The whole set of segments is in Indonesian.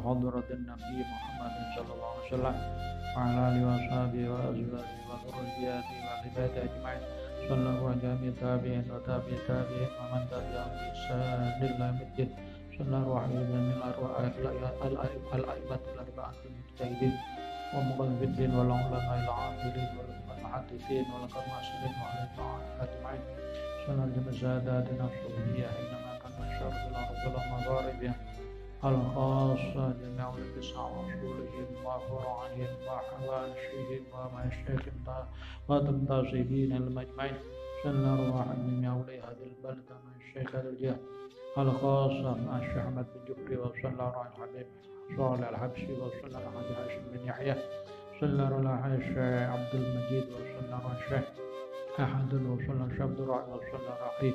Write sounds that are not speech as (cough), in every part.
حضرة النبي محمد صلى الله عليه وسلم وعلى آله وأصحابه وأزواجه وذرياته وعباده أجمعين صلى الله على جميع التابعين وتابع التابعين ومن تبعهم بإحسان إلى يوم الدين صلى الله عليه من أرواح الأئمة الأربعة المجتهدين ومغلبين والعلماء العاقلين والمحدثين والقرماشين وعلى الطاعة أجمعين صلى الله على وسلم ساداتنا الصوفية إنما كان الشر في الأرض ومغاربها الخاصة لمولى التسعة ورسولهم وفرعنهم وحواشهم ومشاكم وتمتصبين المجمعين سن أرواح من مولي هذه البلدة من الشيخ الجهل الخاصة مع الشيخ أحمد بن جبري وصلى على الحبيب صالح الحبشي وصلى على هاشم بن يحيى صلى على الشيخ عبد المجيد وصلى على الشيخ أحد وصلى الشيخ عبد الرحمن وصلى رحيم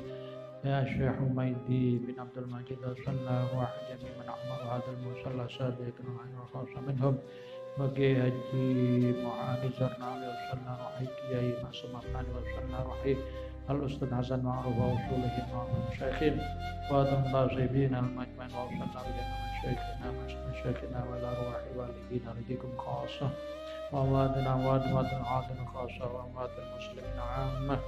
يا شيخ حميدي بن عبد المجيد السنة واحد من أعمار هذا المصلى سابقا وخاصة منهم بقي أجي معاني زرناوي وصلنا روحي كياي معصم أفغاني وصلنا روحي الأستاذ حسن معروف ووصوله مع المشايخين وأدم غازبين المجمعين ووصلنا بجميع مشايخنا مشايخنا والأرواح والدين لديكم خاصة وأمواتنا وأمواتنا عادنا خاصة وأموات المسلمين عامة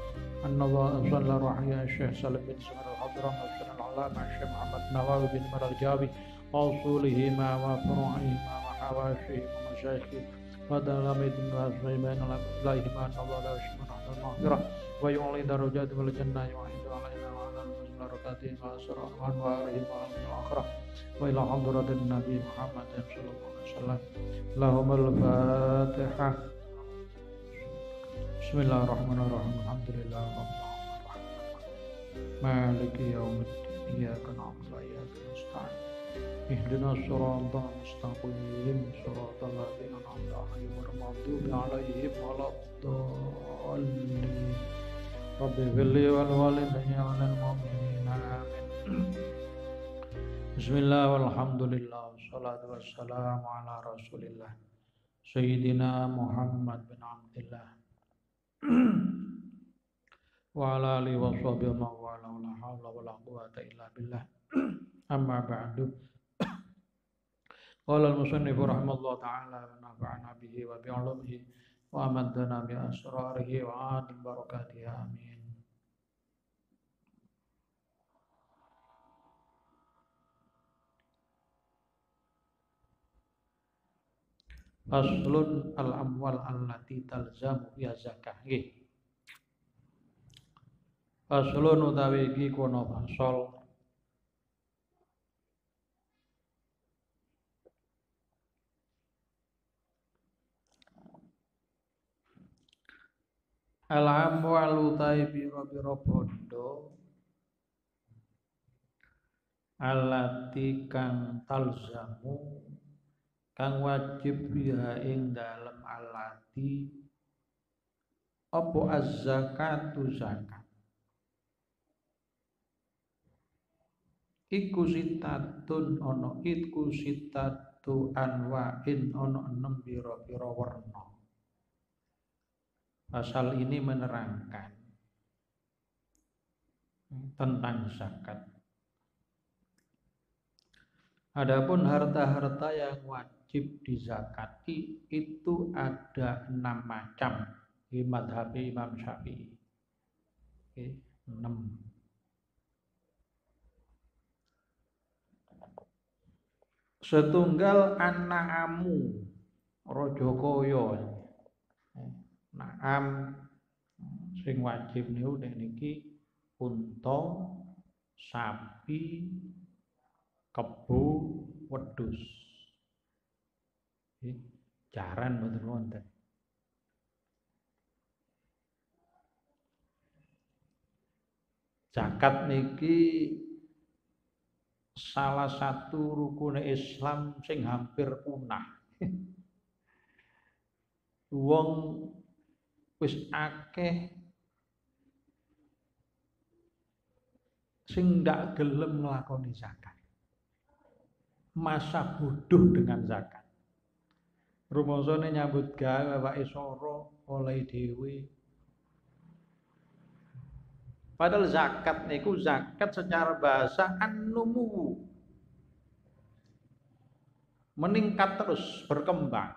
الله صلى رحيا الشيخ سلم بن سمر الحضرم وسن العلامة الشيخ محمد نواوي بن مرجابي وأصولهما وفروعهما وحواشيهما ومشايخهما ودلمد وأصحابين إليهما نظر وشمن على المغفرة ويعلي درجات الجنة يوحد علينا وعلى المسلمين وأسرارهم وأرهم وعلى الآخرة وإلى حضرة النبي محمد صلى الله عليه وسلم شاء الله اللهم الفاتحة بسم الله الرحمن الرحيم الحمد لله رب العالمين مالك يوم الدين إياك نعبد وإياك نستعين اهدنا الصراط المستقيم صراط الذين أنعمت عليهم غير المغضوب عليهم ولا الضالين رب اغفر لي ولوالدي وللمؤمنين آمين Bismillah walhamdulillah salatu wassalamu ala rasulillah Sayyidina Muhammad bin Abdullah (clears throat) Wa ala alihi wa sahbihi wa wala wa la hawla wa la quwata illa billah (clears throat) Amma ba'du (clears throat) Qala al-musannifu rahimallahu ta'ala wa nafa'ana bihi wa bi'ulumihi wa amadana bi asrarihi wa adil barakatihi amin Faslun al amwal allati talzamu fiha ya zakah. Nggih. Faslun utawi iki kono fasol al amwal utai biro biro bondo alati kang talzamu kang wajib biha ya ing dalem alati apa az-zakatu zakat iku sitatun ana iku sitatu anwa'in ana enem pira-pira werna pasal ini menerangkan tentang zakat Adapun harta-harta yang wajib dizakati itu ada enam macam di madhab Imam Syafi'i. Oke, enam. Setunggal anaamu rojokoyo naam sing wajib niku niki unta sapi kebu ini Jaran betul wonten. Zakat niki salah satu rukun Islam sing hampir punah. (laughs) Wong wis akeh sing ndak gelem nglakoni zakat masa bodoh dengan zakat. Rumosone nyambut gawe awake soro oleh dewi Padahal zakat niku zakat secara bahasa anumu kan Meningkat terus berkembang.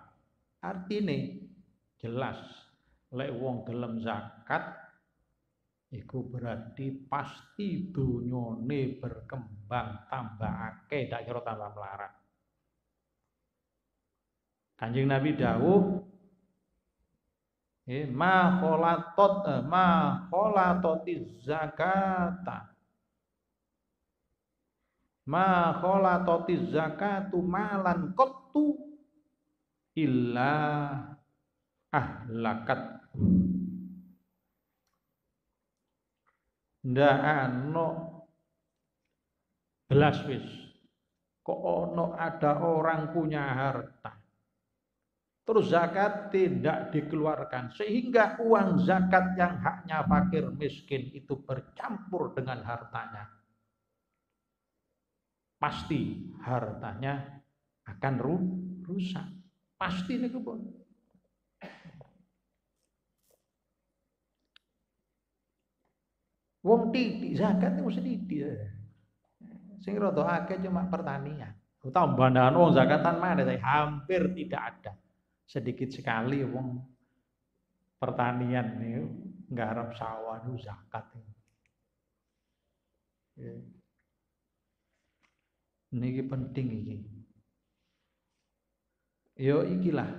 artinya jelas lek wong gelem zakat Iku berarti pasti dunyone berkembang tambah akeh dak kira tambah melarat. Kanjeng Nabi dawuh eh ma kholatot eh, ma kholatoti zakata ma kholatoti zakatu malan kotu illa ahlakat ndak ana belas wis kok ono ada orang punya harta terus zakat tidak dikeluarkan sehingga uang zakat yang haknya fakir miskin itu bercampur dengan hartanya pasti hartanya akan rusak pasti ini kebun Wong titik zakat itu mesti titik. Sing rada akeh cuma pertanian. Tambahan wong zakatan mana ada hampir tidak ada. Sedikit sekali wong pertanian nih nggarap sawah nu zakat. Ini ya. penting ini. Yo ya, ikilah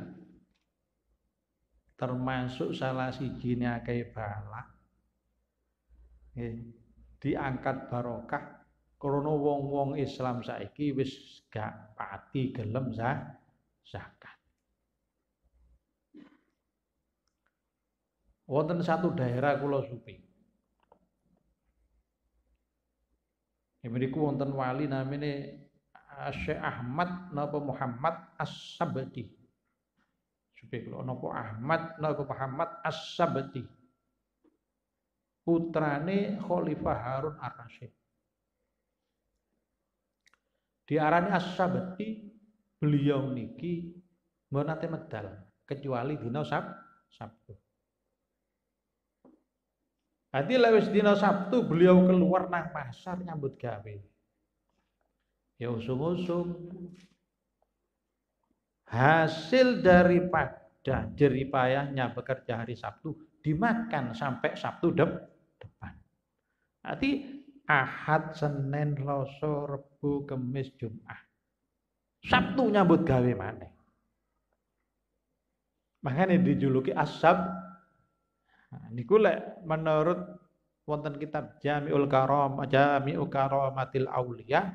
termasuk salah jinnya kayak balak diangkat barokah krono wong-wong Islam saiki wis gak pati gelem zah, zakat. Wonten satu daerah kula supi. Ya, mriku wonten wali namine eh, Syekh Ahmad napa Muhammad as sabati Supi kula napa Ahmad napa Muhammad as sabati putrane Khalifah Harun Ar-Rasyid. Diarani As-Sabti beliau niki menate medal kecuali dina Sab Sabtu. Hati lewis dina Sabtu beliau keluar nang pasar nyambut gawe. Ya usung-usung. Hasil daripada jeripayahnya bekerja hari Sabtu dimakan sampai Sabtu depan arti Ahad, Senin, Selasa, Rebu, Kamis, Jumat. Sabtu nyambut gawe mana? Makanya dijuluki asab. Nah, niku lek menurut wonten kitab Jami'ul Karom, Jami'ul Karomatil Aulia.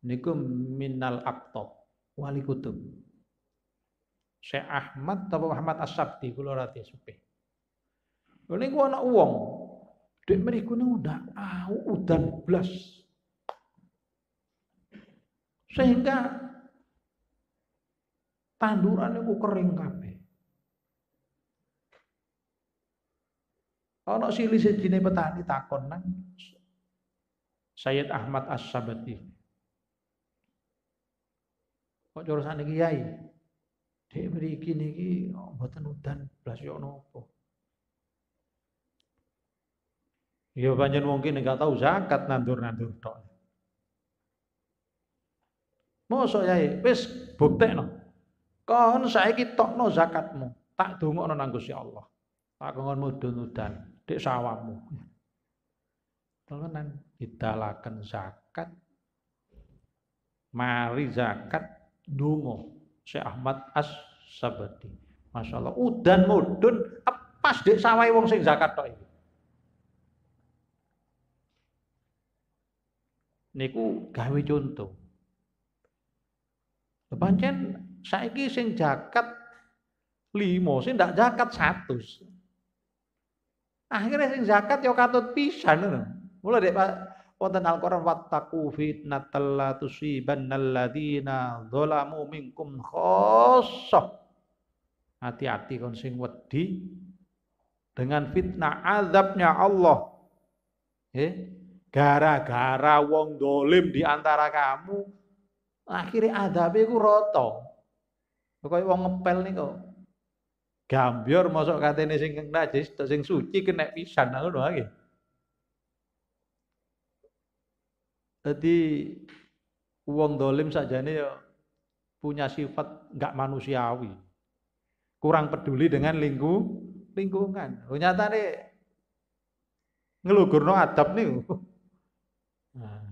niku minal akto wali kutub. Syekh Ahmad atau muhammad As-Sabti kula rati ini Niku anak wong Dek mereka ini udah au udan blas. Sehingga tanduran itu kering Kau Ana silih sejine petani takon nang Sayyid Ahmad As-Sabati. Kok jurusan iki Kiai? Dek mriki niki oh, mboten udan blas yo ya nopo. Ya banjir mungkin nggak tahu zakat nandur-nandur tok. Mosok yae, wis buktekno. Kon saiki tokno zakatmu, tak dongokno nang Gusti Allah. Tak kongon mudun-udan dik sawahmu. Tenan didalaken zakat. Mari zakat dungo Syekh Ahmad as Sabati. Masya Allah, udan mudun, pas dik sawai wong sing zakat tok iki. niku hmm. gawe contoh. Pancen saiki sing jakat limo sing ndak jakat satu. Akhirnya sing zakat ya katut pisan ngono. Mula dek Pak wonten Al-Qur'an wattaqu fitnatal la tusibannal ladzina zalamu minkum khosoh. Hati-hati kon sing wedi dengan fitnah azabnya Allah. Eh, Gara-gara wong dolim di antara kamu, akhirnya adabnya ku roto. Kok wong ngepel nih kok. Gambir masuk ini sing najis, sing suci kena pisan aku lagi. Jadi wong dolim saja nih ya punya sifat nggak manusiawi, kurang peduli dengan linggu, lingkungan. Ternyata nih ngelugurno adab nih. Nah.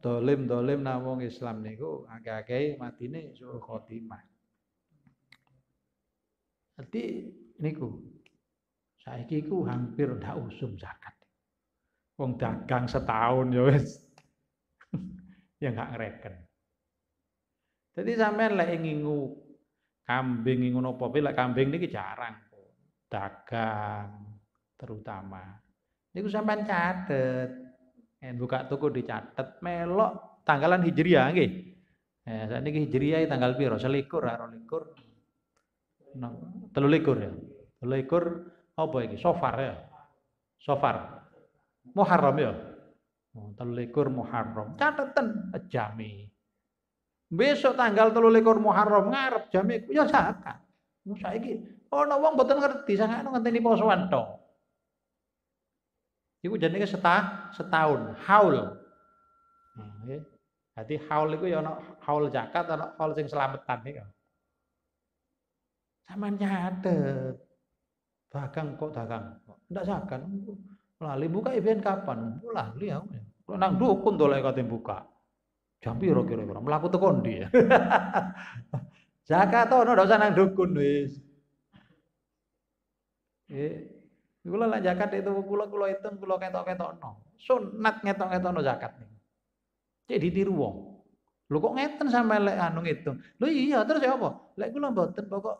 dolim-dolim namung Islam niku agak-agak matine suruh khotimah. Nanti niku saiki ku hampir ndak usum zakat. Wong dagang setahun ya wis. (laughs) ya Tadi ngreken. Jadi sampean lek ngingu kambing ngono apa lek kambing niki jarang dagang terutama niku hmm. sampean catet buka toko dicatet melok tanggalan hijriah nggih eh ya, saat ini hijriah tanggal piro selikur ya rolikur no, telulikur ya telulikur apa ini sofar ya sofar muharram ya oh, telulikur muharram catatan eh, jami besok tanggal telulikur muharram ngarep jami ya zakat saiki Oh nak wong mboten ngerti ngerti ini posoan Ibu Iku ke setah setahun haul. jadi nah, haul itu ya nak haul zakat, atau haul sing selametan nih. Sama nyatet. Dagang kok dagang. Ndak zakat. Lali buka event kapan? Lali aku. Kalau nang dukun lagi kate buka. Jam piro kira-kira? Mlaku teko ndi? (laughs) Zakat ono no, dosa nang dukun nih. Nggih. Kula lak zakat itu kula kula hitung kula ketok-ketokno. Sunat ngetok no zakat nih Cek ditiru wong. lu kok ngeten sampe lek anu ngitung. lu iya terus ya apa? Lek kula mboten pokok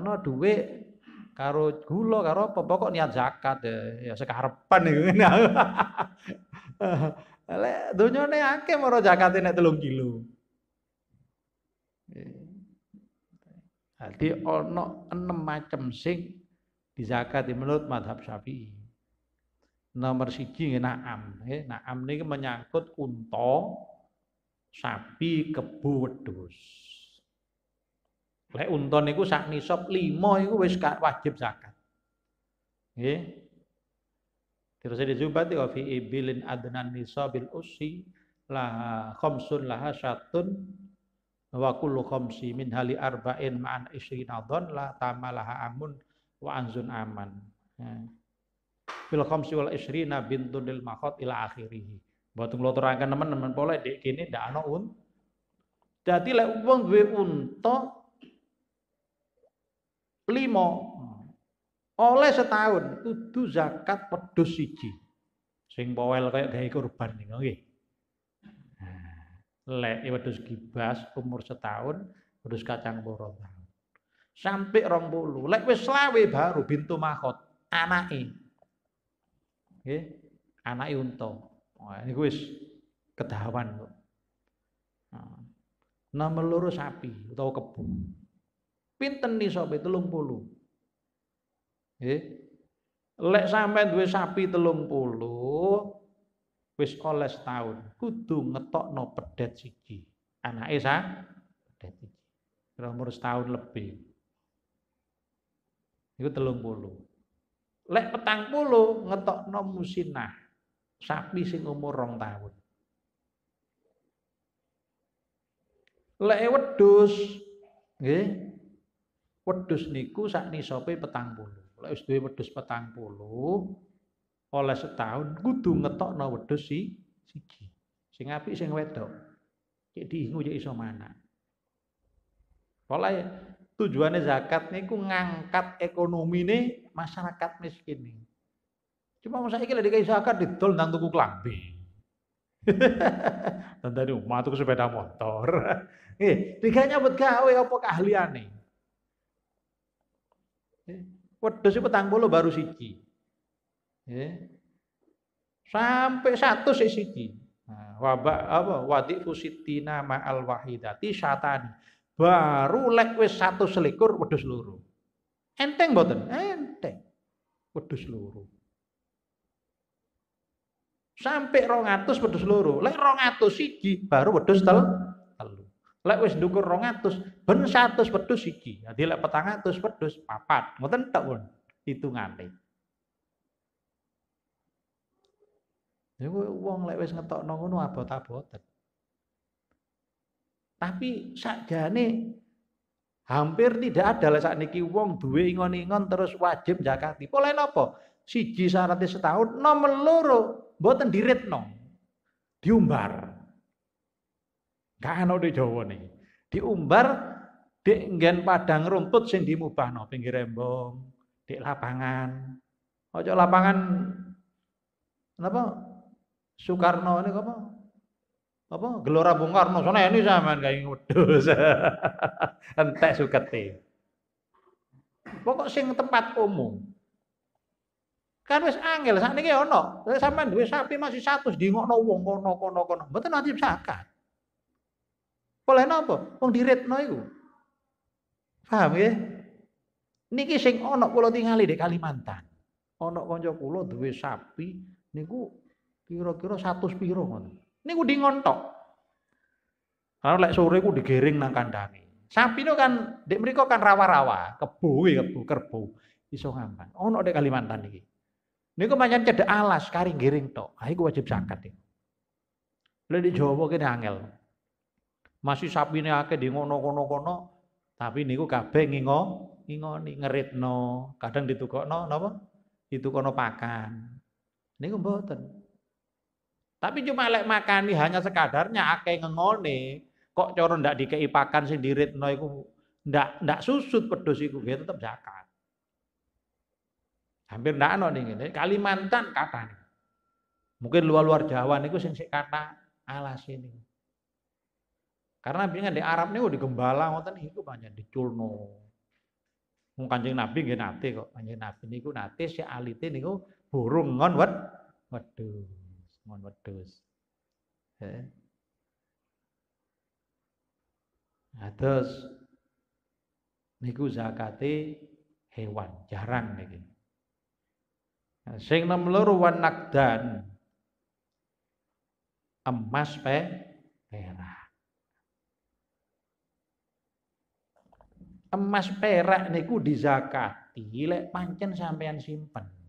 no dhuwit karo gula karo apa pokok niat zakat ya, ya sekarepan niku. (laughs) lek dunyane akeh maro zakate nek 3 kilo. Jadi ono enam macam sing di zakat menurut madhab syafi'i nomor siji naam naam ini menyangkut unta sapi kebu wedus lek unta niku sak nisab 5 iku wis wajib zakat nggih terus di juga di fi ibilin adnan nisabil usi lah khamsun laha syatun wa kullu khamsi min hali arba'in ma'an isri dhon la tamalaha amun wa anzun aman. Ya. Fil khamsi wal isrina bintun lil makhot ila akhirih. Buat kula terangkan teman-teman pola dek kini tidak ada un. jadi lek uang dua unta lima oleh setahun kudu zakat pedus siji. Sing powel kayak gawe kurban niku nggih. Nah, lek ya wedhus gibas umur setahun, wedhus kacang loro sampai rong bolu Lek wes selawe baru bintu mahot anake. oke anak unta. Wah, niku wis kedawan kok. Nah, Nomor loro sapi utawa kebo. Pinten telung 30. Nggih. Lek sampai dua sapi telung wis oles tahun kudu ngetokno pedet siji. Anak Esa, pedet siji. Kira umur setahun lebih. Iku telung puluh. Lek petang puluh ngetok musinah sapi sing umur rong tahun. Lek wedus nggih. niku sak nisope petang puluh. Lek wis duwe petang puluh oleh setahun kudu ngetokno wedus si siji. Sing apik sing wedok. Cek diingu cek iso mana. Pola Tujuannya zakat niku ngangkat ekonomi nih masyarakat miskin nih. Cuma masa ini lagi kayak zakat ditol, nang tuku klambi. Dan (laughs) tadi umat tuku sepeda motor. (laughs) Eh, tiga kau gawe apa keahlian nih? Eh, wedhus si petang puluh baru siji. Eh, sampai satu sih siji. Nah, wabak apa wadi fusitina al wahidati syatani Baru lek wis satu selikur wedus luru Enteng boten Enteng. wedus luru Sampai rongatus wedus luru Lek rongatus siji baru wedus tel telu. Lek wis dukur rongatus ben satu wedus siji. jadi lek petangatus wedus papat. boten tak pun itu ngante wong lek wis ngetokno ngono abot abotan tapi sakjane hampir tidak ada lah saat niki wong duwe ingon-ingon terus wajib zakati. Polen apa? Siji syaratnya setahun, nomor loro mboten diritno. Diumbar. Gak ana di Jawa nih. Diumbar di nggen padang rumput sing mubano pinggir rembong di lapangan. Ojo lapangan kenapa Soekarno niku apa? apa gelora Bung Karno sana ini zaman kayak wedhus (laughs) entek sukete pokok sing tempat umum kan wis angel ini ono sampai dua sapi masih satu di ngono wong kono kono kono betul nanti bisa zakat oleh nopo wong no itu paham ya niki sing ono pulau tingali di Kalimantan ono kanca pulau dua sapi niku kira-kira satu piro ngono ini ku di ngontok. Kalau lek sore ku digiring nang kandang Sapi itu kan dek mereka kan rawa-rawa, kebu, kebu, kerbu, iso ngambang. Ono oh, dek Kalimantan Ini gue macam cedek alas kari giring tok. Ha ku wajib zakat iku. Ya. Lek di Jawa kene angel. Masih sapi ini akeh di ngono-kono-kono, tapi ini niku kabe ngingo nih ngeritno, kadang no, ditukokno Ditukok no pakan. Ini ku mboten. Tapi cuma lek makani hanya sekadarnya akeh ngengone, kok coro ndak dikei pakan sendiri no iku ndak ndak susut pedos iku ya tetap zakat. Hampir ndak ana ning ngene. Kalimantan kata Mungkin luar-luar Jawa niku sing sik kata alas ini. Karena biasanya di Arab nih, niku digembala ngoten iku banyak diculno. Wong Kanjeng Nabi nggih nate kok. Kanjeng Nabi niku nate si alite niku burung ngon wed. Waduh mohon wedhus. Atas, nah, niku zakate hewan, jarang niki. Nah, sing nom wanak dan emas pe perak. Emas perak niku dizakati lek pancen sampean simpen.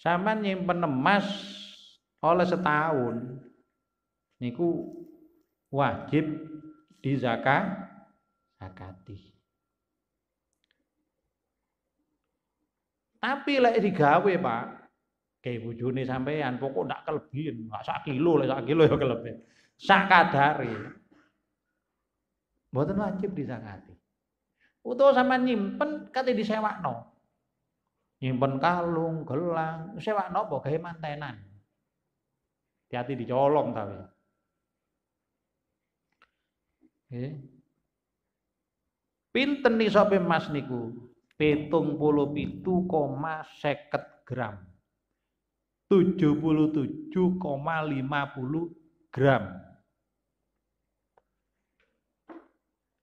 Sama nyimpen emas oleh setahun niku wajib di zakat zakati. Tapi lek digawe, Pak, kayak bujuni sampean pokok ndak kelebihan nggak sak kilo, lek sak kilo ya kelebihan, Sak kadari buatan wajib zakati Utawa sama nyimpen disewa, disewakno nyimpen kalung, gelang, sewa nopo gawe mantenan. Hati-hati dicolong tapi. Okay. Pinten sopi emas niku? petung puluh pitu koma seket gram. tujuh tujuh puluh koma lima puluh gram.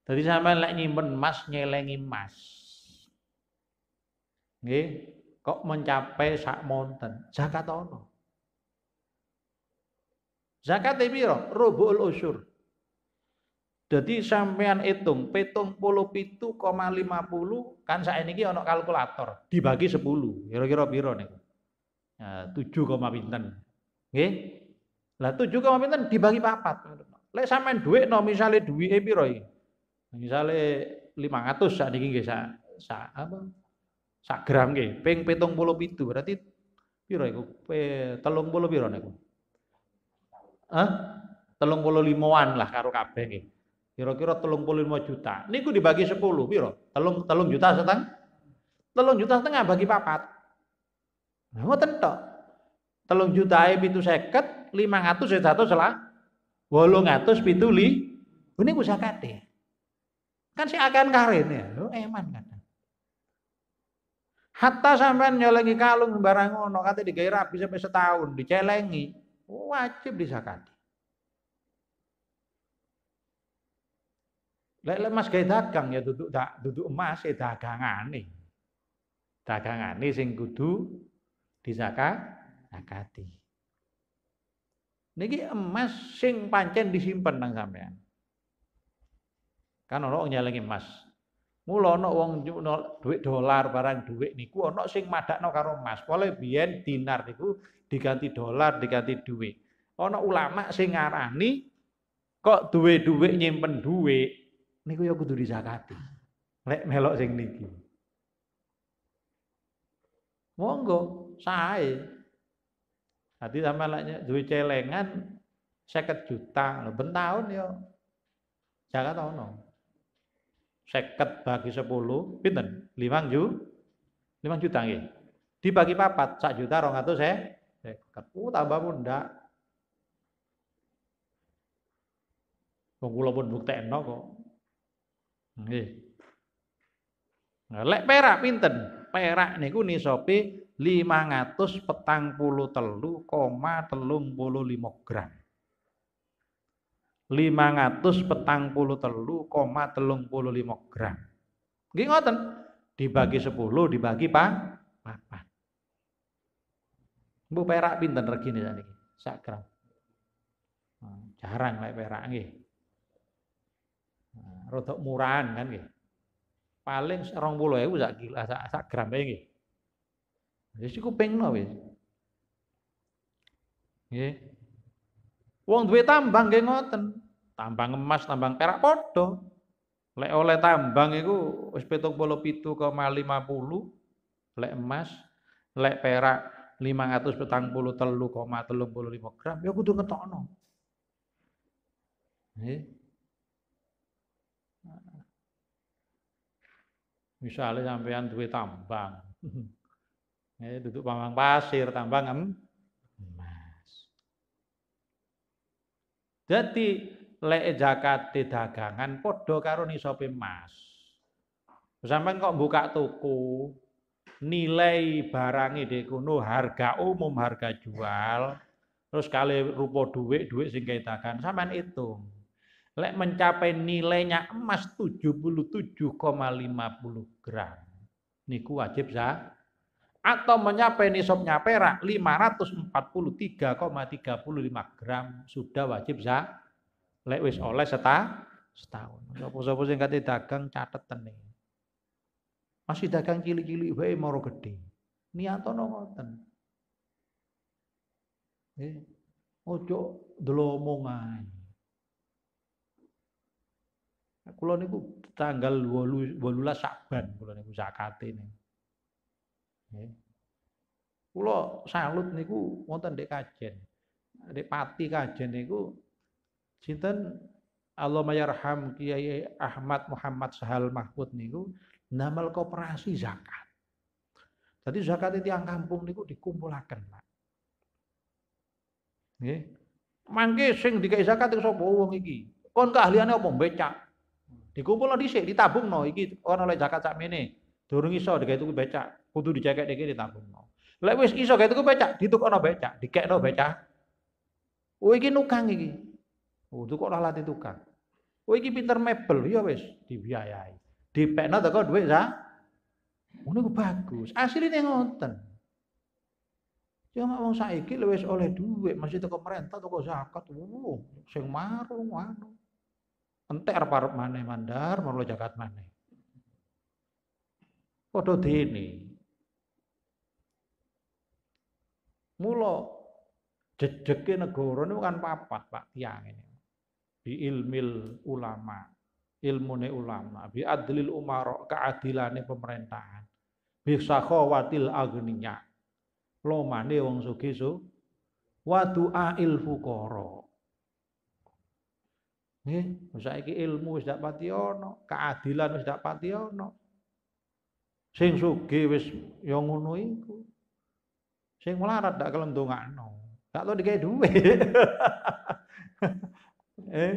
Jadi sampai lek nyimpen emas nyelengi emas. Nggih, kok mencapai sak monten zakat ono. Zakat e piro? Rubul usur. Jadi sampean hitung petung puluh pitu koma lima puluh kan saya ini ono kalkulator dibagi sepuluh kira-kira piro nih nah, tujuh koma pinten, nggih. Lah tujuh koma pinten dibagi papat. Lek sampean duit no misalnya duit eh piro ini. Misalnya lima ratus saat ini nggih sa, sa apa Sak gram petong ping pitu berarti piro iku? Pe 30 piro niku? Hah? 35 limoan lah karo kabeh ke Kira-kira lima juta. Niku dibagi sepuluh piro? Telung telung juta setengah. Telung juta setengah bagi papat. Nah, tolong tentok Telung juta seket lima ratus ya satu selah. ratus pitu li. ini Niku zakate. Kan si akan ya lo eman kan. Hatta sampean nyolengi kalung barang ono kate digawe rabi sampai setahun dicelengi, wajib disakati. Lek mas gawe dagang ya duduk tak duduk emas ya dagangan nih sing kudu disakati. Niki emas sing pancen disimpan nang sampean. Kan orang nyalengi emas, Mula ana wong nyukno dhuwit dolar barang dhuwit niku ana sing madakno karo emas. Pokoke biyen dinar niku diganti dolar, diganti dhuwit. Ana ulama sing ngarani kok duwe-duwe nyimpen duwe niku ya kudu dizakati. Lek melok sing niki. Monggo, sae. Dadi sama lek duwe celengan 50 juta, ben taun ya. Zakat ono seket bagi sepuluh, pinten? Limang juta limang juta nggih. Dibagi papat, sak juta rong atau saya, eh? seket. Uh, tambah pun ndak. Wong kula pun kok. Nggih. Nah, lek perak pinten? Perak niku lima ratus petang puluh telu koma telung puluh lima gram. 500 petang puluh telu koma telung puluh lima gram. Nggih ngoten. Dibagi sepuluh dibagi pak apa Bu perak pinten regine sakniki? Sak gram. Hmm, jarang lah perak nih. Hmm, rotok murahan kan nih. Paling serong puluh ya sak gila sak, sak gram ya nih. Jadi cukup lah wis. Nih Wong duwe tambang nggih ngoten. Tambang emas, tambang perak padha. Lek oleh tambang iku wis 77,50. Lek emas, lek perak 543,35 gram ya kudu ngetokno. Nggih. Misalnya sampean duwe tambang. Ya, (laughs) duduk tambang pasir, tambang em, Jadi lek di dagangan padha karo nisabe emas. Sampeyan kok buka toko nilai barang e di kuno harga umum, harga jual, terus kali rupa duit, duit sing dagangan sampean itu Lek mencapai nilainya emas 77,50 gram. Niku wajib za atau ini nisabnya perak 543,35 gram sudah wajib zakat. Lek wis oleh seta setahun. Sopo-sopo sing kate dagang cateten nih. Masih dagang kili kili wae moro gedhe. Niatono ngoten. Eh, ojo delomong ae. Kula niku tanggal 18 Saban kula niku zakate niku. Ya. Kulo salut niku wonten ndek kajen. Ndek pati kajen niku sinten Allahumma yarham Kiai Ahmad Muhammad Sahal Mahmud niku namal koperasi zakat. Jadi zakat tiang kampung niku dikumpulaken, Pak. Nggih. Mangke sing dikai zakat iku sapa wong iki? Kon keahliane apa becak? Dikumpulno dhisik, ditabungno iki ora oleh zakat sakmene. Durung iso digawe tuku becak. Kudu dijaga iki ditabungno. Lek wis iso itu gawe tuku becak, ditukokno becak, no hmm. becak. Oh iki nukang iki. Oh lalat latih tukang. Oh iki pinter mebel, ya wis dibiayai. Dipekno teko duit sa. Oh, Ngono ku bagus. asli Asline ngoten. Cuma ya, wong saiki lewis oleh duit masih teko merentah teko zakat. Oh, sing marung anu. Entek arep-arep maneh mandar, merlo zakat maneh. Padha dene. Mula jejeke negara niku kan papat Pak tiang ini. Bi ilmil ulama, ilmune ulama, bi adlil umaro, keadilane pemerintahan. Bi sakhawatil agninya, Lomane wong sugih su wa du'ail fuqara. Nggih, saiki ilmu wis dak pati ana, keadilan wis dak pati ana. Sing sugih wis ya ngono iku. Sing melarat dak kelem ndongakno. Gak tau dikei duit. Eh.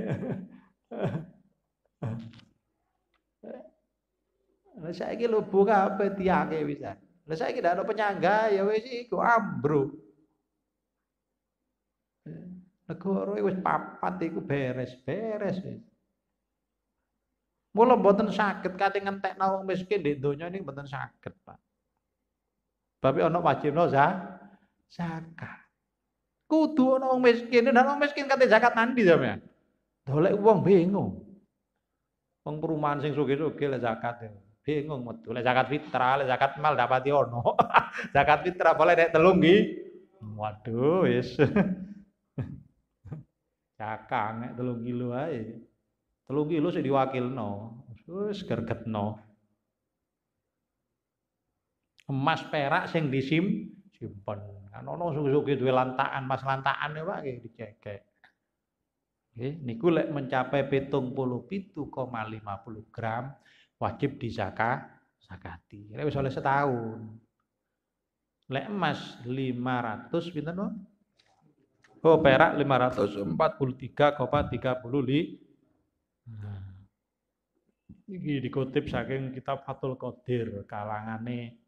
Lah saiki lubu apa tiake bisa. Lah saiki ndak ada penyangga ya wis iku ambruk. Negara wis papat iku beres, beres wis. Mula mboten saged kate ngentekna wong miskin di donya ini mboten saged, Pak ono wajib no za zakat. Kudu ono wong miskin, dan wong miskin kate zakat nanti sampean. Ya? Dolek uang bingung. Uang perumahan sing sugih-sugih le zakat. Ya. Bingung metu le zakat fitrah, le zakat mal di ono. (laughs) zakat fitrah boleh nek telung nggih. Waduh, wis. (laughs) Cakang nek 3 kilo ae. 3 kilo No. diwakilno. Wis No emas perak sing disim simpen. Kan ono sugi-sugi duwe lantakan, mas lantakan ya Pak nggih dicekek. Nggih, niku lek mencapai puluh gram wajib zakat zakati. Lek wis oleh setahun. Lek emas 500 pinten no? Oh, perak lima ratus empat puluh tiga tiga puluh Ini nah, dikutip saking kitab Fathul Qadir kalangane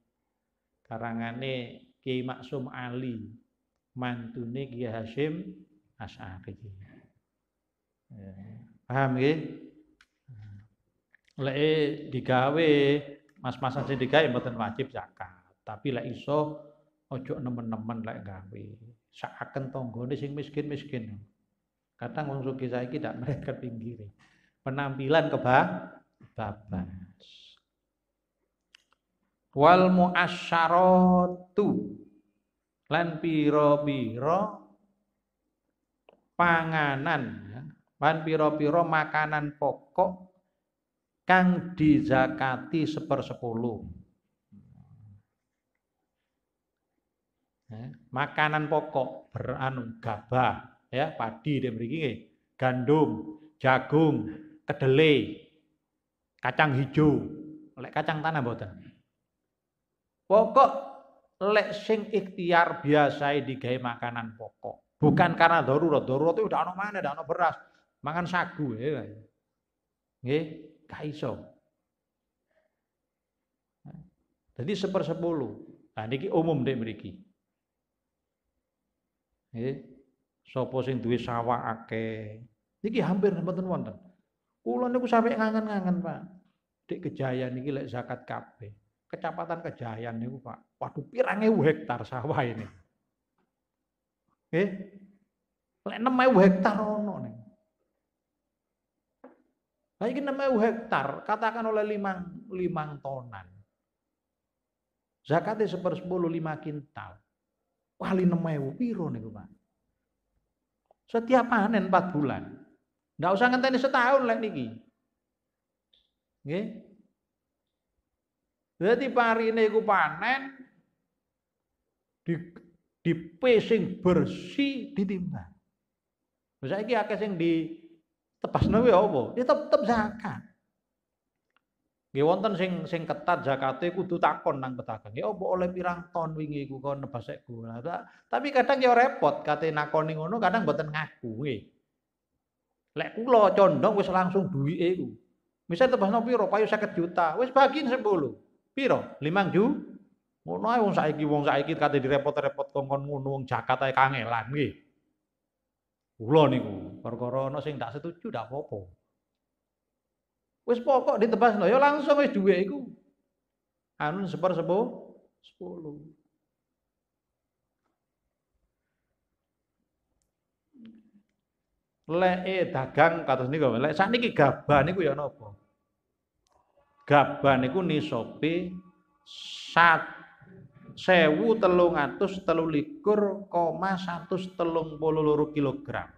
karangane Ki Maksum Ali mantune Ki Hasyim Asyari ya. paham nggih hmm. lek digawe mas-masan sing digawe mboten wajib zakat tapi lek iso ojo nemen-nemen lek gawe kentong tanggane sing miskin-miskin kadang wong sugih saiki dak mereka pinggire penampilan keba baban wal muasyaratu lan piro-piro panganan ya. lan piro-piro makanan pokok kang dizakati sepersepuluh ya, makanan pokok beranu gabah ya padi dia beri gandum jagung kedelai kacang hijau oleh kacang tanah boten Pokok lek sing ikhtiar biasa digawe makanan pokok. Bukan karena darurat, darurat itu udah ono mana, udah ono beras, mangan sagu ya. Nggih, gak Jadi sepersepuluh. Nah niki umum dek mriki. Nggih. Sapa sing duwe sawah akeh. Niki hampir mboten wonten. Kula niku sampai ngangen-ngangen, Pak. Dek kejayaan niki lek zakat kabeh. Kecamatan Kejayan niku, Pak. Waduh, pirangnya ewu hektar sawah ini. Eh, Lek 6000 hektar ono nih. Lah enam 6000 hektar, katakan oleh limang limang tonan. Zakatnya sepuluh lima kintal. enam 6000 piro nih Pak? Setiap panen empat bulan. Nggak usah ngenteni setahun lek niki. Nggih pari ini aku panen di di pesing bersih ditimbang. Saiki akeh sing di tebasno kuwi apa? Ya tetep zakat. Nggih wonten sing sing ketat zakate kudu takon nang pedagang. Ya apa oleh pirang ton wingi iku kon nebasekku. Nah, tapi kadang ya repot kate nakoni ngono kadang mboten ngaku nggih. Lek kula condong wis langsung duwike iku. Misal tebasno piro? Payu 50 juta. Wis bagiin 10. Piro? Limang ju? Ngono ae wong saiki wong saiki kate direpot-repot kongkon ngono wong Jakarta kangelan nggih. Kula niku perkara ana sing tak setuju tak apa-apa. Wis pokok ditebasno ya langsung wis dhuwit iku. Anu seper sepo 10. leke dagang kados niku lek sakniki gabah niku ya nopo gaban niku nisobe sat sewu telung atus telu likur koma satus telung polo kilogram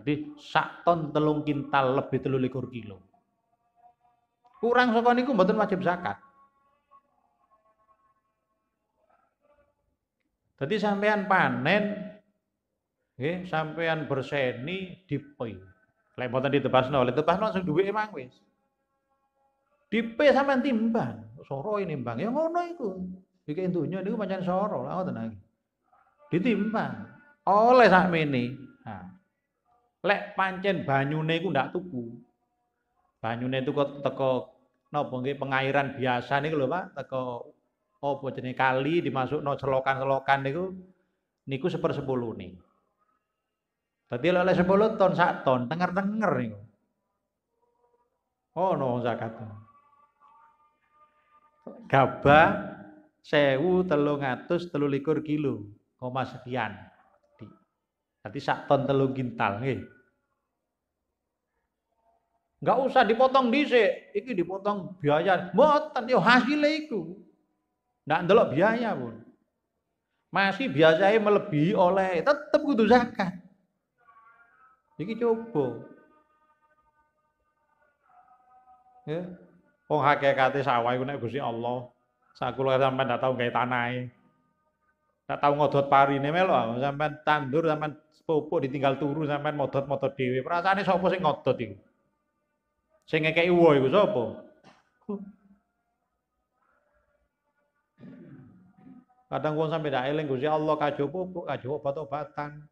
jadi sak ton telung kintal lebih telu likur kilo kurang saka niku mboten wajib zakat jadi sampean panen eh, sampean berseni poin. lek mboten ditebasno lek tebasno langsung duit emang wis Dipe sama timbang, soro ini timbang. Ya ngono itu Iki intunya niku pancen soro, lah ngoten tenang Ditimbang oleh sakmene. Nah. Lek pancen banyune itu ndak tuku. Banyune itu kok teko no nggih pengairan biasa niku lho Pak, teko apa jenenge kali dimasuk dimasukno selokan-selokan niku niku nih, tadi oleh sepuluh ton sak ton, tenger-tenger niku. Oh, no zakat gabah sewu telung atus telu likur kilo koma sekian nanti sak ton telung gintal nggak usah dipotong dhisik, iki dipotong biaya. Mboten yo hasilnya iku. Ndak ndelok biaya pun. Masih biasanya melebihi oleh tetap kudu zakat. Iki coba. Ya. Wong hakikate sawah iku nek Gusti Allah. Sakula sampean ndak tau gawe tanahe. Ndak tau ngodot parine melo sampean tandur sampean pupuk ditinggal turu sampean modot-modot dhewe. Perasaane sapa sing ngodot iku? Sing ngekeki uwo iku sapa? Kadang wong sampe ndak eling Gusti Allah kajo pupuk, kajo obat-obatan.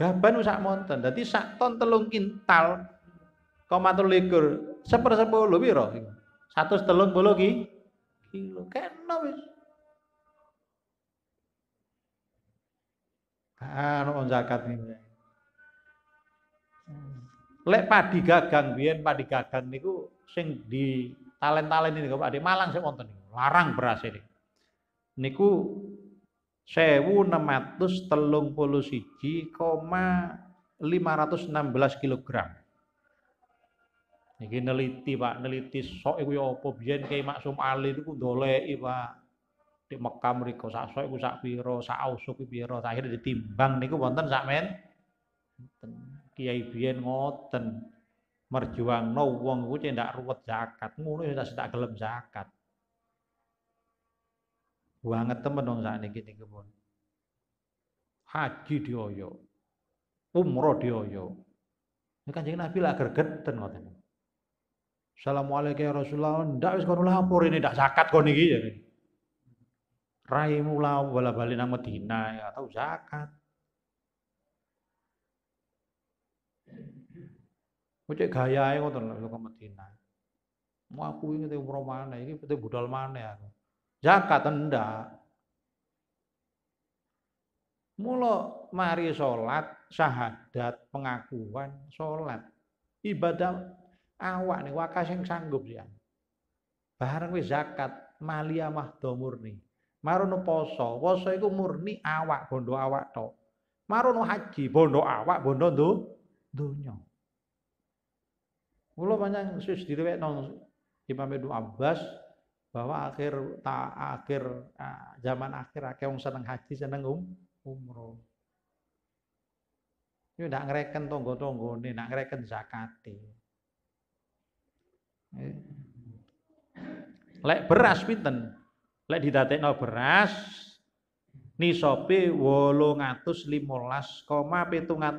Gaban usak monten, dadi sak ton telung kintal koma komatul likur sepersepuluh biro satu setelung bulu ki kilo kena wis anu on zakat ini lek padi gagang biyen padi gagang niku sing di talen-talen ini Pak Malang sih, wonten larang beras ini niku sewu enam enam ratus ratus lima belas kilogram Niki neliti Pak, neliti sok iku ya apa biyen Kiai Maksum Ali niku ndoleki Pak. Di Mekah mereka sak sok iku sak pira, sak ausuk iku pira, akhire ditimbang niku wonten sak men. Kiai biyen ngoten. no wong iku cendak ruwet zakat, ngono ya tak gelem zakat. Banget temen dong saat ini gini pun. Haji dioyo, umroh dioyo. Ini kan jadi nabi lah gergeten ngoten. Assalamualaikum ya Rasulullah. Ndak wis kono lapor ini ndak zakat kono iki ya. Raimu lau bola bali nang Medina ya atau zakat. Kucek gayae ngoten lho ke Medina. Mau aku ini tuh umroh mana? Ini betul budal mana ya? Zakat enggak. Mulo mari sholat, syahadat, pengakuan, sholat, ibadah awak nih wakas sing sanggup ya bareng wis zakat malia mahdo murni marono poso poso itu murni awak bondo awak to marono haji bondo awak bondo do nyong kula panjang sus non Imam Ibnu Abbas bahwa akhir ta, akhir zaman akhir akhir orang seneng haji seneng um, umroh Yo ndak ngreken tonggo tanggane ndak ngreken zakate. Iya. Lek beras pinten? Lek ditatekno beras koma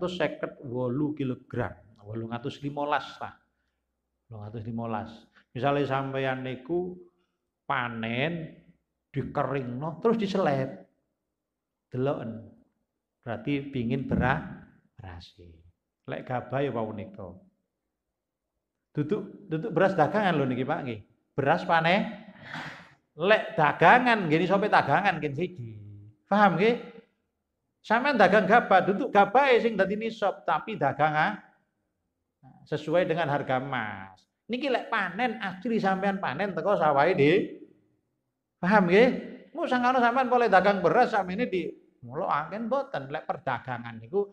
seket wolu kilogram. lah, 815 ta. 815. Misalnya sampeyan niku panen no terus diselep. Deloken. Berarti pingin berah berasi. Lek gabah ya wau nika. Duduk duduk beras dagangan loh nih Pak nih Beras panen lek dagangan gini sampai dagangan gini siji. Paham gini Sampean dagang gabah, duduk gabah ya sing ini sop tapi dagangan ah, sesuai dengan harga emas. nih lek panen asli sampean panen teko sawai di. Paham gini mau sangkano sampean boleh dagang beras ini di mulu angin boten lek perdagangan niku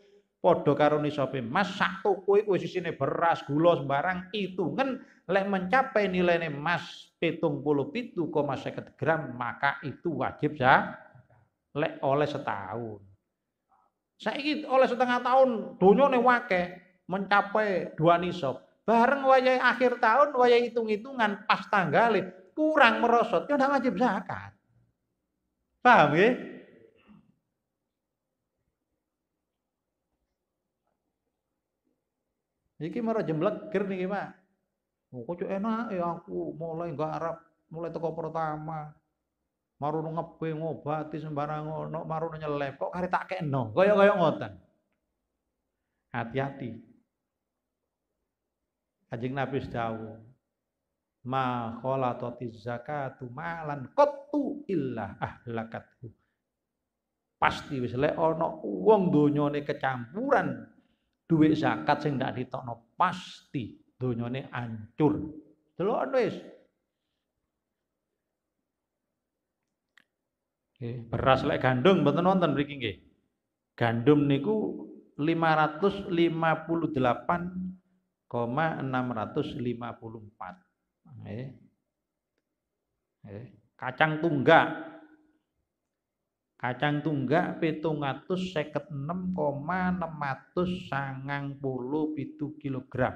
Padha karo nisabe mas sak toko iku isine beras, gula sembarang kan lek mencapai nilainya mas pitung puluh pitu koma seket gram maka itu wajib ya lek oleh setahun. Saiki oleh setengah tahun donyone wake mencapai dua nisab. Bareng wayahe akhir tahun wayahe hitung-hitungan pas tanggal kurang merosot ya ndak wajib zakat. Paham nggih? Ya? Iki marah ger nih Pak. Oh, kok enak ya aku mulai Arab mulai toko pertama. Marono ngebe ngobati sembarang ono, marono nyelep kok kare tak kekno, kaya-kaya ngoten. Hati-hati. Kanjeng Nabi sedawu. ma khalatati zakatu malan qattu illa ahlakatku. Pasti wis lek ana wong donyane kecampuran duit zakat sing tidak ditokno pasti donyone hancur. Delok wis. beras lek gandum mboten wonten mriki nggih. Gandum niku 558,654 nggih. Kacang tunggak Kacang tunggak petung atus seket enam koma enam atus sangang puluh pitu kilogram.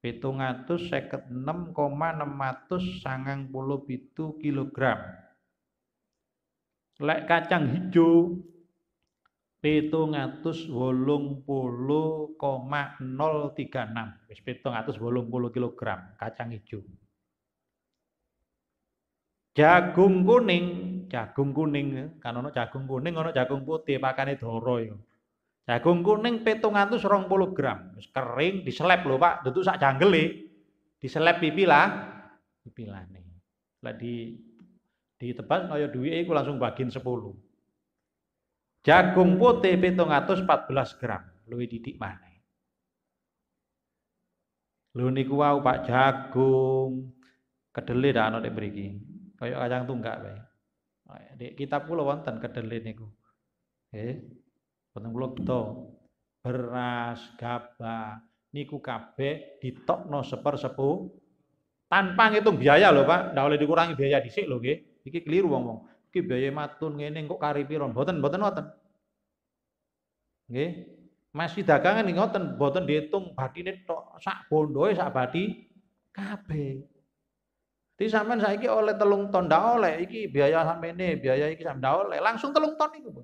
petung atus seket enam koma enam atus sangang puluh pitu kilogram. Lek kacang hijau petung atus wolung puluh koma nol tiga enam wis atus wolung puluh kilogram kacang hijau jagung kuning jagung kuning ya. kan ono jagung kuning ono jagung putih pakane doro ya jagung kuning serong puluh gram kering diselep lho Pak itu sak janggeli diselep pipilah pipilane lek di di tempat kaya duwike aku langsung bagin sepuluh. jagung putih empat belas gram lu didik mana? lu niku wau Pak jagung kedelai dah dek beri mriki kaya kacang tunggak baik Ah, ya. Di kitab kula wonten kedelai niku. Nggih. Wonten kula beto. Beras, gabah niku kabeh ditokno sepu tanpa ngitung biaya loh Pak, ndak oleh dikurangi biaya dhisik lho nggih. Iki keliru wong-wong. Iki biaya matun ngene kok kari pira? Mboten mboten wonten Nggih. Masih dagangan ngoten mboten diitung badine tok sak bondoe sak badi kabeh. Di sampean saiki oleh telung ton ndak oleh iki biaya nih biaya iki sampean ndak oleh, langsung telung ton iku, Bu.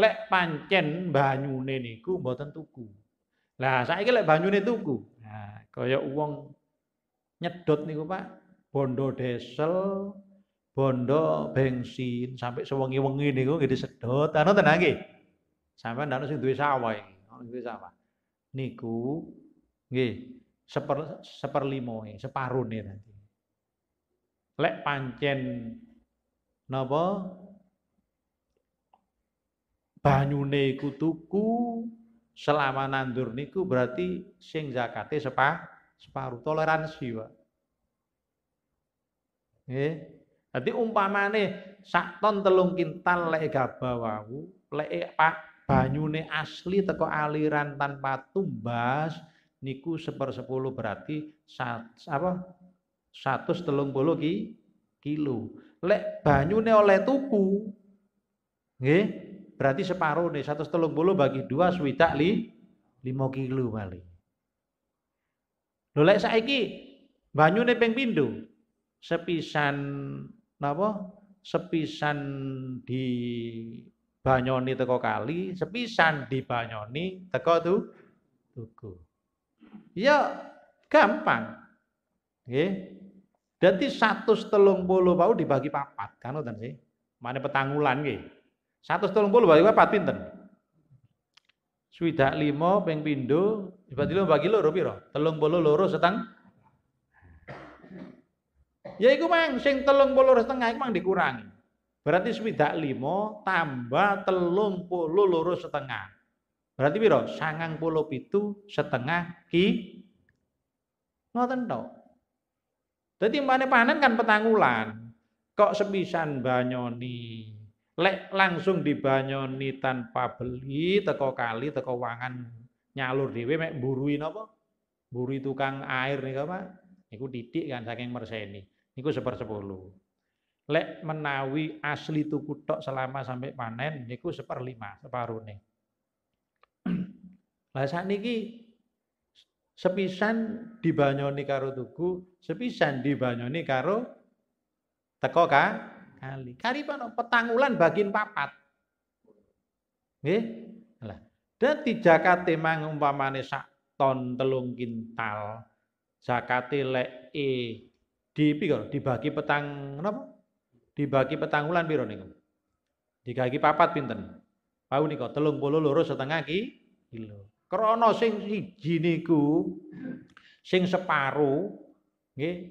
Lek pancen banyune niku mboten tuku. Lah saiki lek banyune tuku. Nah, kaya uang nyedot niku, Pak, bondo desel, bondo bensin sampai sewengi-wengi niku nggih disedot. Anu tenan nggih. Sampeyan ndak sing duwe sawah iki, ono duwe sawah. Niku nggih seper seperlimoe, separone nanti lek pancen napa banyune iku tuku selama nandur niku berarti sing zakate sepa separuh toleransi Pak. Nggih. Dadi umpamane sak ton telung kintal lek gabah wau, lek Pak banyune asli teko aliran tanpa tumbas niku seper sepuluh berarti sat, apa satu bolu ki kilo. Lek banyune oleh tuku nggih, berarti separuh nih bolu bagi dua, swidak li limo kilo kali. lo lek saiki banyune peng pindu sepisan napa? Sepisan di banyoni teko kali, sepisan di banyoni teko tu tuku. Ya gampang. Nggih satu setelung bolu bau dibagi papat, kan udah sih. Mana petangulan setelung bolu bagi papat pinter. Swidak lima ping pindho dibagi lima bagi loro Telung bolu loro setang. Ya iku mang sing 30 setengah iku mang dikurangi. Berarti swidak limo tambah telung puluh loro setengah. Berarti piro? Sangang bolu pitu setengah ki. Ngoten tau. Jadi mana panen kan petangulan. Kok sepisan banyoni. Lek langsung dibanyoni tanpa beli teko kali teko wangan nyalur dewe, mek buruin apa? Mburi tukang air nih apa? Iku titik kan saking merseni. Iku seper sepuluh. Lek menawi asli tuku tok selama sampai panen niku seperlima nih. (clears throat) Lah niki sepisan dibanyoni karo tugu, sepisan dibanyoni karo teko ka kali. Kali pano petangulan bagian papat. Nggih. Lah, dadi jakate mang umpamane sak ton telung kintal. Jakate lek e di piro dibagi petang napa? Dibagi petangulan piro niku? Dibagi papat pinten? Pau bolu 32 setengah kilo. Krono sing siji niku sing separo nggih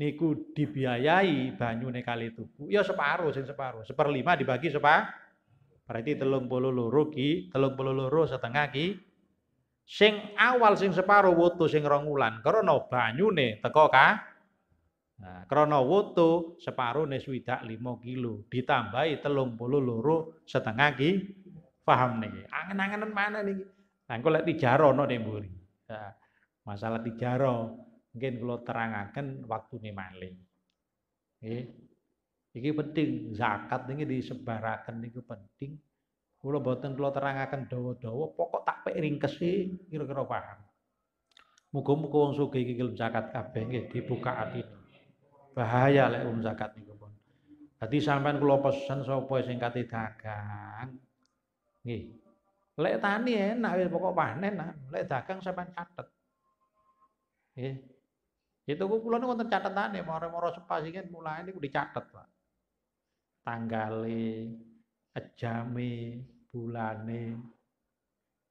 niku dibiayai banyune kali tuku. Ya separo sing separo. Seperlima dibagi sepa berarti telung puluh loro ki, telung puluh loro setengah ki. Sing awal sing separo wutu sing rong wulan krana banyune teko ka. Nah, krana wutu separo ne swidak lima kilo ditambahi telung puluh loro setengah ki. Paham nih? Angen-angenan mana nih? Nah, kalau tijaro no ning mburi. Nah, masalah tijaro mungkin kalau waktu waktune malih. Nggih. Ini penting zakat ini disebarakan, ini penting. Kalau buatan kalau terangkan dawa-dawa, pokok tak pek ringkesi kira-kira paham. Muka-muka orang sugih iki ke zakat kabeh ini dibuka hati. Bahaya lah um zakat ini. Tadi Tadi sampean kula pesen so sing dagang Nih, Lek tani enak wis pokok panen nah. lek dagang sampean catet. Nggih. Itu ku kula niku wonten catetane moro-moro sepasingen mulai niku dicatet, Pak. Tanggale, ajame, bulane.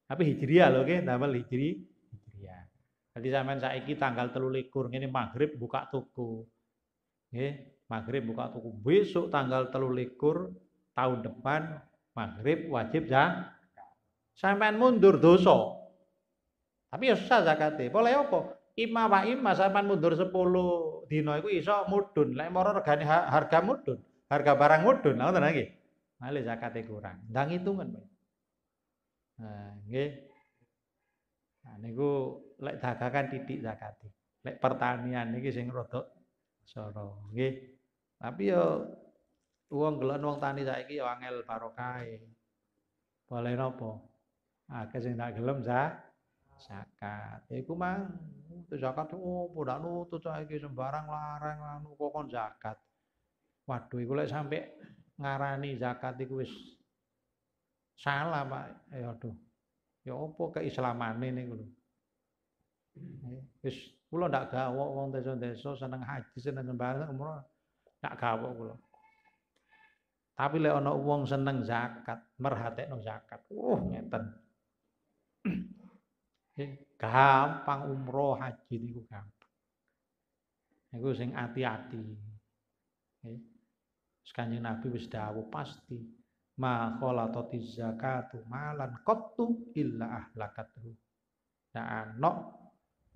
Tapi hijriah lho nggih, damel hijri hijriah. Dadi saya saiki tanggal 23 ngene maghrib buka toko. Nggih, maghrib buka toko. Besok tanggal 23 tahun depan maghrib wajib ya Sampean mundur dosa. Tapi ya susah zakate. Boleh apa? Ima wa ima sampean mundur 10 dino, iku iso mudun. Lek moro regane harga mudun, harga barang mudun, ngoten lagi. Male zakate kurang. Ndang hitungan, Pak. Nah, nggih. Nah niku lek dagangan titik zakate. Lek pertanian niki sing rodok soro, nggih. Tapi yo ya, uang gelon uang tani saiki yo ya angel parokai. E. Boleh nopo akeh sing tak gelem zak zakat. Iku mah zakat oh ora nutut iki sembarang larang anu kok kon zakat. Waduh iku lek sampe ngarani zakat iku wis salah, Pak. Ya aduh. Ya opo keislamane niku lho. Wis kula ndak gawok wong desa-desa seneng haji, seneng sembarang umroh. Ndak gawok kula. Tapi lek ana wong seneng zakat, merhatekno zakat. Oh, ngeten. Eh, gampang umroh haji niku gampang. Niku sing ati-ati. Terus eh, kanjeng Nabi wis dawuh pasti ma khalatatiz zakatu malan qattu illa ahlakatru, Nah, ana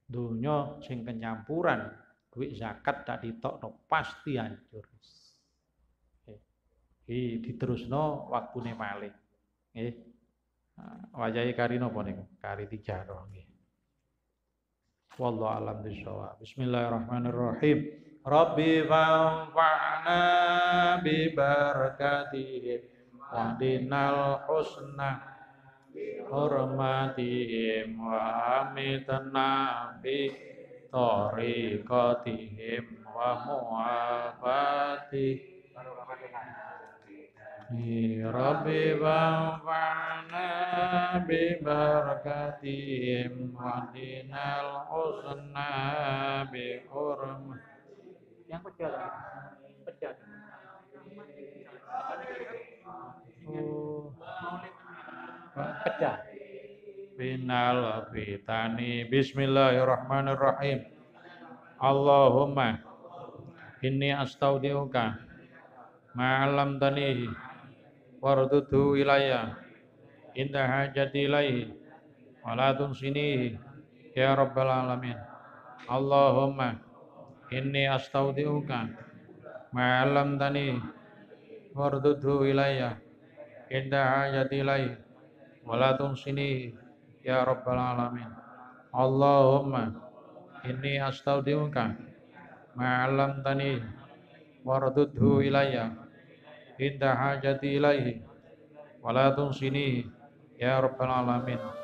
dunyo sing kenyampuran duit zakat tak ditokno pasti hancur. Eh, diterusno waktune malih. Eh, Ah, wajahnya kari nopo nih kari tiga doang ini. Ya. wallahu alam bisawab bismillahirrahmanirrahim rabbi fa'na bi barakatihim dinal husna hormatihim wa amitna bi tariqatihim wa mu'afatihim Rabbi banfa'na bi barakatim wa dinal husna bi urm yang pecah pecah oh. pecah binal fitani bismillahirrahmanirrahim Allahumma inni astaudiuka ma'alam tanihi Wardudhu ilayya inda hajati ilaihi wa la ya rabbal alamin Allahumma inni astaudiuka ma'alam tani Wardudhu ilayya inda hajati ilaihi wa la ya rabbal alamin Allahumma inni astaudiuka ma'alam tani Wardudhu ilayya inda hajati ilaihi wa la ya rabbal alamin